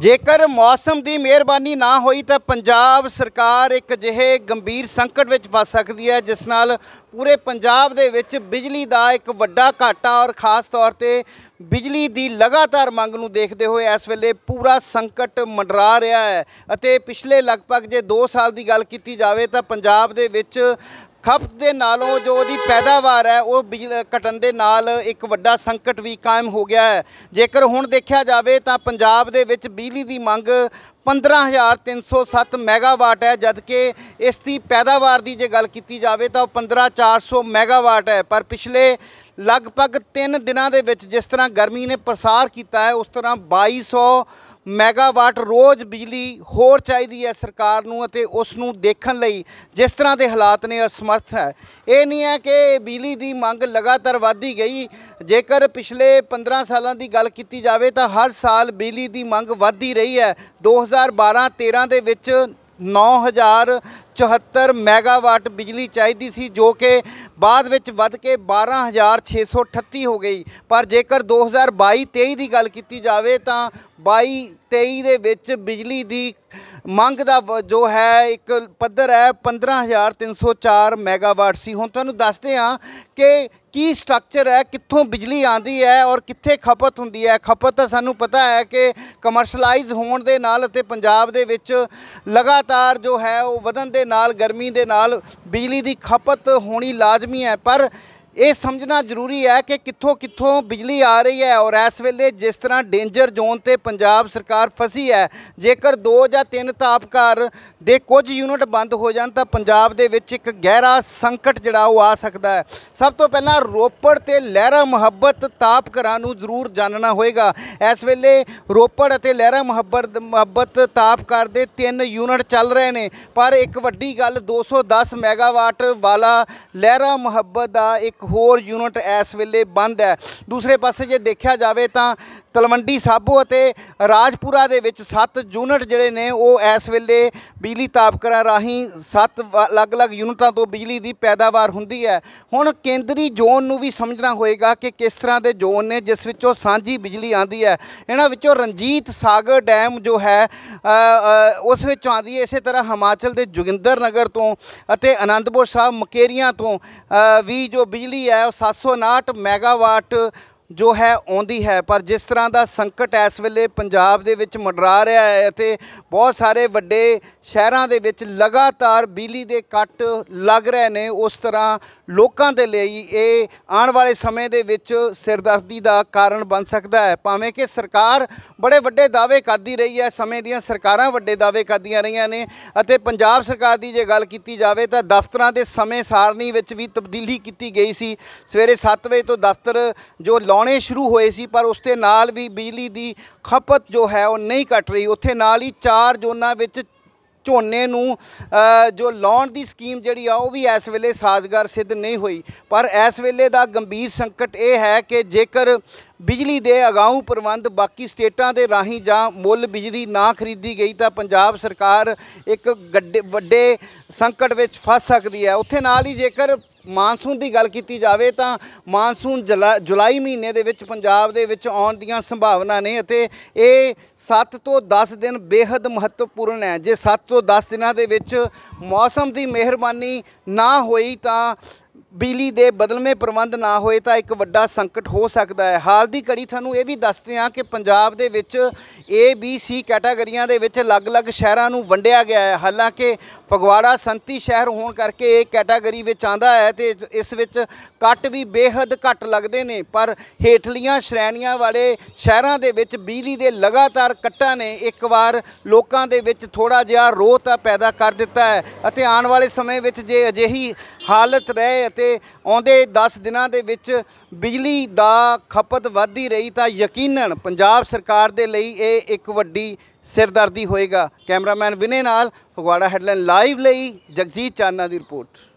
ਜੇਕਰ ਮੌਸਮ ਦੀ ਮਿਹਰਬਾਨੀ ਨਾ ਹੋਈ ਤਾਂ ਪੰਜਾਬ ਸਰਕਾਰ ਇੱਕ ਜਿਹੇ ਗੰਭੀਰ ਸੰਕਟ ਵਿੱਚ ਫਸ ਸਕਦੀ ਹੈ ਜਿਸ ਨਾਲ ਪੂਰੇ ਪੰਜਾਬ ਦੇ ਵਿੱਚ ਬਿਜਲੀ ਦਾ ਇੱਕ ਵੱਡਾ ਘਾਟਾ ਔਰ ਖਾਸ ਤੌਰ ਤੇ ਬਿਜਲੀ ਦੀ ਲਗਾਤਾਰ ਮੰਗ ਨੂੰ ਦੇਖਦੇ ਹੋਏ ਇਸ ਵੇਲੇ ਪੂਰਾ ਸੰਕਟ ਮੰਡਰਾ ਰਿਹਾ ਹੈ ਅਤੇ ਪਿਛਲੇ ਲਗਭਗ ਜੇ 2 ਸਾਲ ਦੀ ਗੱਲ ਕੀਤੀ ਜਾਵੇ ਤਾਂ ਪੰਜਾਬ ਦੇ ਵਿੱਚ ਖਪਤ ਦੇ ਨਾਲੋਂ ਜੋ ਉਹਦੀ ਪੈਦਾਵਾਰ ਹੈ ਉਹ ਘਟਣ ਦੇ ਨਾਲ ਇੱਕ ਵੱਡਾ ਸੰਕਟ ਵੀ ਕਾਇਮ ਹੋ ਗਿਆ ਹੈ ਜੇਕਰ ਹੁਣ ਦੇਖਿਆ ਜਾਵੇ ਤਾਂ ਪੰਜਾਬ ਦੇ ਵਿੱਚ ਬਿਜਲੀ ਦੀ ਮੰਗ 15307 ਮੈਗਾਵਾਟ ਹੈ ਜਦਕਿ ਇਸ ਦੀ ਪੈਦਾਵਾਰ ਦੀ ਜੇ ਗੱਲ ਕੀਤੀ ਜਾਵੇ ਤਾਂ 15400 ਮੈਗਾਵਾਟ ਹੈ ਪਰ ਪਿਛਲੇ ਲਗਭਗ 3 ਦਿਨਾਂ ਦੇ ਵਿੱਚ ਜਿਸ ਤਰ੍ਹਾਂ ਗਰਮੀ ਨੇ ਪ੍ਰਸਾਰ ਕੀਤਾ ਹੈ ਉਸ ਤਰ੍ਹਾਂ 2200 ਮੈਗਾਵਾਟ ਰੋਜ਼ ਬਿਜਲੀ ਹੋਰ ਚਾਹੀਦੀ ਹੈ ਸਰਕਾਰ ਨੂੰ ਅਤੇ ਉਸ ਨੂੰ ਦੇਖਣ ਲਈ ਜਿਸ ਤਰ੍ਹਾਂ ਦੇ ਹਾਲਾਤ ਨੇ ਅਸਮਰਥ ਹੈ ਇਹ ਨਹੀਂ ਹੈ ਕਿ ਬਿਜਲੀ ਦੀ ਮੰਗ ਲਗਾਤਾਰ ਵਧਦੀ ਗਈ ਜੇਕਰ ਪਿਛਲੇ 15 ਸਾਲਾਂ ਦੀ ਗੱਲ ਕੀਤੀ ਜਾਵੇ ਤਾਂ ਹਰ ਸਾਲ ਬਿਜਲੀ ਦੀ ਮੰਗ ਵਧਦੀ ਰਹੀ ਹੈ 2012-13 ਦੇ ਵਿੱਚ 9074 ਮੈਗਾਵਾਟ ਬਿਜਲੀ ਚਾਹੀਦੀ ਸੀ ਜੋ ਕਿ ਬਾਅਦ ਵਿੱਚ ਵੱਧ ਕੇ 12638 ਹੋ ਗਈ ਪਰ ਜੇਕਰ 2022-23 ਦੀ ਗੱਲ ਕੀਤੀ ਜਾਵੇ ਤਾਂ 22 23 ਦੇ ਵਿੱਚ ਬਿਜਲੀ ਦੀ ਮੰਗ ਦਾ ਜੋ ਹੈ ਇੱਕ ਪੱਧਰ ਹੈ 15304 ਮੈਗਾਵਾਟ ਸੀ ਹੁਣ ਤੁਹਾਨੂੰ ਦੱਸਦੇ ਆ ਕਿ ਕੀ ਸਟਰਕਚਰ ਹੈ ਕਿੱਥੋਂ ਬਿਜਲੀ ਆਂਦੀ ਹੈ ਔਰ ਕਿੱਥੇ ਖਪਤ ਹੁੰਦੀ ਹੈ ਖਪਤ ਤਾਂ ਸਾਨੂੰ ਪਤਾ ਹੈ ਕਿ ਕਮਰਸ਼ਲਾਈਜ਼ ਹੋਣ ਦੇ ਨਾਲ ਅਤੇ ਪੰਜਾਬ ਦੇ ਵਿੱਚ ਲਗਾਤਾਰ ਜੋ ਹੈ ਉਹ ਵਧਨ ਦੇ ਨਾਲ ਗਰਮੀ ਦੇ ਨਾਲ ਬਿਜਲੀ ਦੀ ਖਪਤ ਹੋਣੀ ਲਾਜ਼ਮੀ ਹੈ ਪਰ ਇਹ ਸਮਝਣਾ ਜ਼ਰੂਰੀ ਹੈ ਕਿ ਕਿੱਥੋਂ ਕਿੱਥੋਂ ਬਿਜਲੀ ਆ ਰਹੀ ਹੈ ਔਰ ਇਸ ਵੇਲੇ ਜਿਸ ਤਰ੍ਹਾਂ ਡੇਂਜਰ ਜ਼ੋਨ ਤੇ ਪੰਜਾਬ ਸਰਕਾਰ ਫਸੀ ਹੈ ਜੇਕਰ ਦੋ ਜਾਂ ਤਿੰਨ ਤਾਪਕਾਰ ਦੇ ਕੁਝ ਯੂਨਿਟ ਬੰਦ ਹੋ ਜਾਣ ਤਾਂ ਪੰਜਾਬ ਦੇ ਵਿੱਚ ਇੱਕ ਗਹਿਰਾ ਸੰਕਟ ਜਿਹੜਾ ਉਹ ਆ ਸਕਦਾ ਹੈ ਸਭ ਤੋਂ ਪਹਿਲਾਂ ਰੋਪੜ ਤੇ ਲਹਿਰਾ ਮੁਹੱਬਤ ਤਾਪਕਰਾਂ ਨੂੰ ਜ਼ਰੂਰ ਜਾਣਨਾ ਹੋਏਗਾ ਇਸ ਵੇਲੇ ਰੋਪੜ ਅਤੇ ਲਹਿਰਾ ਮੁਹੱਬਤ ਮੁਹੱਬਤ ਦੇ ਤਿੰਨ ਯੂਨਿਟ ਚੱਲ ਰਹੇ ਨੇ ਪਰ ਇੱਕ ਵੱਡੀ ਗੱਲ 210 ਮੈਗਾਵਾਟ ਵਾਲਾ ਲਹਿਰਾ ਮੁਹੱਬਤ ਦਾ ਇੱਕ ਹੋਰ ਯੂਨਿਟ ਇਸ ਵੇਲੇ ਬੰਦ ਹੈ ਦੂਸਰੇ ਪਾਸੇ ਜੇ ਦੇਖਿਆ ਜਾਵੇ ਤਾਂ ਤਲਵੰਡੀ ਸਾਬੋ ਅਤੇ ਰਾਜਪੁਰਾ ਦੇ ਵਿੱਚ 7 ਯੂਨਿਟ ਜਿਹੜੇ ਨੇ ਉਹ ਇਸ ਵੇਲੇ ਬਿਜਲੀ ਤਾਪਕਰਾਂ ਰਾਹੀਂ 7 ਅਲੱਗ-ਅਲੱਗ ਯੂਨਿਟਾਂ ਤੋਂ ਬਿਜਲੀ ਦੀ ਪੈਦਾਵਾਰ ਹੁੰਦੀ ਹੈ ਹੁਣ ਕੇਂਦਰੀ ਜ਼ੋਨ ਨੂੰ ਵੀ ਸਮਝਣਾ ਹੋਏਗਾ ਕਿ ਕਿਸ ਤਰ੍ਹਾਂ ਦੇ ਜ਼ੋਨ ਨੇ ਜਿਸ ਵਿੱਚੋਂ ਸਾਂਝੀ ਬਿਜਲੀ ਆਂਦੀ ਹੈ ਇਹਨਾਂ ਵਿੱਚੋਂ ਰਣਜੀਤ ਸਾਗਰ ਡੈਮ ਜੋ ਹੈ ਉਸ ਵਿੱਚ ਆਂਦੀ ਹੈ ਇਸੇ ਤਰ੍ਹਾਂ ਹਿਮਾਚਲ ਦੇ ਜੁਗਿੰਦਰ ਨਗਰ ਤੋਂ ਅਤੇ ਅਨੰਦਪੁਰ ਸਾਹਿਬ ਮਕੇਰੀਆਂ ਤੋਂ ਵੀ ਜੋ ਬਿਜਲੀ ਹੈ ਉਹ 759 ਮੈਗਾਵਾਟ ਜੋ ਹੈ ਆਉਂਦੀ ਹੈ ਪਰ ਜਿਸ ਤਰ੍ਹਾਂ ਦਾ ਸੰਕਟ ਇਸ ਵੇਲੇ ਪੰਜਾਬ ਦੇ ਵਿੱਚ ਮੰਡਰਾ ਰਿਹਾ ਹੈ ਅਤੇ ਬਹੁਤ ਸਾਰੇ ਵੱਡੇ ਸ਼ਹਿਰਾਂ ਦੇ ਵਿੱਚ ਲਗਾਤਾਰ ਬਿਜਲੀ ਦੇ ਕੱਟ ਲੱਗ ਰਹੇ ਨੇ ਉਸ ਤਰ੍ਹਾਂ ਲੋਕਾਂ ਦੇ ਲਈ ਇਹ ਆਉਣ ਵਾਲੇ ਸਮੇਂ ਦੇ ਵਿੱਚ ਸਿਰਦਰਦੀ ਦਾ ਕਾਰਨ ਬਣ ਸਕਦਾ ਹੈ ਭਾਵੇਂ ਕਿ ਸਰਕਾਰ ਬੜੇ ਵੱਡੇ ਦਾਅਵੇ ਕਰਦੀ ਰਹੀ ਹੈ ਸਮੇਂ ਦੀਆਂ ਸਰਕਾਰਾਂ ਵੱਡੇ ਦਾਅਵੇ ਕਰਦੀਆਂ ਰਹੀਆਂ ਨੇ ਅਤੇ ਪੰਜਾਬ ਸਰਕਾਰ ਦੀ ਜੇ ਗੱਲ ਕੀਤੀ ਜਾਵੇ ਤਾਂ ਦਫ਼ਤਰਾਂ ਦੇ ਸਮੇਂ ਸਾਰਣੀ ਵਿੱਚ ਵੀ ਤਬਦੀਲੀ ਕੀਤੀ ਗਈ ਸੀ ਸਵੇਰੇ 7 ਵਜੇ ਤੋਂ ਦਫ਼ਤਰ ਜੋ ਲਾਉਣੇ ਸ਼ੁਰੂ ਹੋਏ ਸੀ ਪਰ ਉਸ ਤੇ ਨਾਲ ਵੀ ਬਿਜਲੀ ਦੀ ਖਪਤ ਜੋ ਹੈ ਉਹ ਨਹੀਂ ਘਟ ਰਹੀ ਉੱਥੇ ਨਾਲ ਹੀ ਚਾਰ ਜ਼ੋਨਾਂ ਵਿੱਚ ਝੋਨੇ ਨੂੰ ਜੋ ਲਾਉਣ ਦੀ ਸਕੀਮ ਜਿਹੜੀ ਆ ਉਹ ਵੀ ਇਸ ਵੇਲੇ ਸਾਜ਼ਗਾਰ ਸਿੱਧ ਨਹੀਂ ਹੋਈ ਪਰ ਇਸ ਵੇਲੇ ਦਾ ਗੰਭੀਰ ਸੰਕਟ ਇਹ ਹੈ ਕਿ ਜੇਕਰ ਬਿਜਲੀ ਦੇ ਅਗਾਊਂ ਪ੍ਰਬੰਧ ਬਾਕੀ ਸਟੇਟਾਂ ਦੇ ਰਾਹੀਂ ਜਾਂ ਮੁੱਲ ਬਿਜਲੀ ਨਾ ਖਰੀਦੀ ਗਈ ਤਾਂ ਪੰਜਾਬ ਸਰਕਾਰ ਇੱਕ ਵੱਡੇ ਸੰਕਟ ਵਿੱਚ ਫਸ ਸਕਦੀ ਹੈ ਉੱਥੇ ਨਾਲ ਹੀ ਜੇਕਰ ਮਾਨਸੂਨ ਦੀ ਗੱਲ ਕੀਤੀ ਜਾਵੇ ਤਾਂ ਮਾਨਸੂਨ ਜੁਲਾਈ ਮਹੀਨੇ ਦੇ ਵਿੱਚ ਪੰਜਾਬ ਦੇ ਵਿੱਚ ਆਉਣ ਦੀਆਂ ਸੰਭਾਵਨਾ ਨੇ ਅਤੇ ਇਹ 7 ਤੋਂ 10 ਦਿਨ ਬੇहद ਮਹੱਤਵਪੂਰਨ ਹੈ ਜੇ 7 ਤੋਂ 10 ਦਿਨਾਂ ਦੇ ਵਿੱਚ ਮੌਸਮ ਦੀ ਮਿਹਰਬਾਨੀ ਨਾ ਹੋਈ ਤਾਂ ਬਿਜਲੀ ਦੇ ਬਦਲਵੇਂ ਪ੍ਰਬੰਧ ਨਾ ਹੋਏ ਤਾਂ ਇੱਕ ਵੱਡਾ ਸੰਕਟ ਹੋ ਸਕਦਾ ਹੈ ਹਾਲ ਦੀ ਘੜੀ ਤੁਹਾਨੂੰ ਇਹ ਵੀ ਦੱਸਦੇ ਹਾਂ ਕਿ ਪੰਜਾਬ ਦੇ ਵਿੱਚ ਏ ਬੀ ਸੀ ਕੈਟਾਗਰੀਆਂ ਦੇ ਵਿੱਚ ਅਲੱਗ-ਅਲੱਗ ਸ਼ਹਿਰਾਂ ਨੂੰ ਵੰਡਿਆ ਗਿਆ ਹੈ ਹਾਲਾਂਕਿ ਫਗਵਾੜਾ ਸੰਤੀ ਸ਼ਹਿਰ ਹੋਣ ਕਰਕੇ ਇਹ ਕੈਟਾਗਰੀ ਵਿੱਚ ਆਂਦਾ ਹੈ ਤੇ ਇਸ ਵਿੱਚ ਕੱਟ ਵੀ ਬੇਹੱਦ ਘੱਟ ਲੱਗਦੇ ਨੇ ਪਰ ਹੇਠਲੀਆਂ ਸ਼੍ਰੇਣੀਆਂ ਵਾਲੇ ਸ਼ਹਿਰਾਂ ਦੇ ਵਿੱਚ ਬਿਜਲੀ ਦੇ ਲਗਾਤਾਰ ਕੱਟਾਂ ਨੇ ਇੱਕ ਵਾਰ ਲੋਕਾਂ ਦੇ ਵਿੱਚ ਥੋੜਾ ਜਿਹਾ ਰੋਹ ਤਾਂ ਪੈਦਾ ਕਰ ਦਿੱਤਾ ਹੈ ਅਤੇ ਆਉਣ ਵਾਲੇ ਸਮੇਂ ਵਿੱਚ ਜੇ ਅਜਿਹੀ ਹਾਲਤ ਰਹੇ ਅਤੇ ਆਉਂਦੇ 10 ਦਿਨਾਂ ਦੇ ਵਿੱਚ ਬਿਜਲੀ ਦਾ ਖਪਤ ਵਧਦੀ ਰਹੀ ਤਾਂ ਯਕੀਨਨ ਪੰਜਾਬ ਸਰਕਾਰ ਦੇ ਲਈ ਇਹ ਇੱਕ ਵੱਡੀ ਸਿਰਦਰਦੀ ਹੋਏਗਾ ਕੈਮਰਾਮੈਨ ਵਿਨੇ ਨਾਲ ਫਗਵਾੜਾ ਹੈਡਲਾਈਨ ਲਾਈਵ ਲਈ ਜਗਜੀਤ ਚਾਨਣਾ ਦੀ ਰਿਪੋਰਟ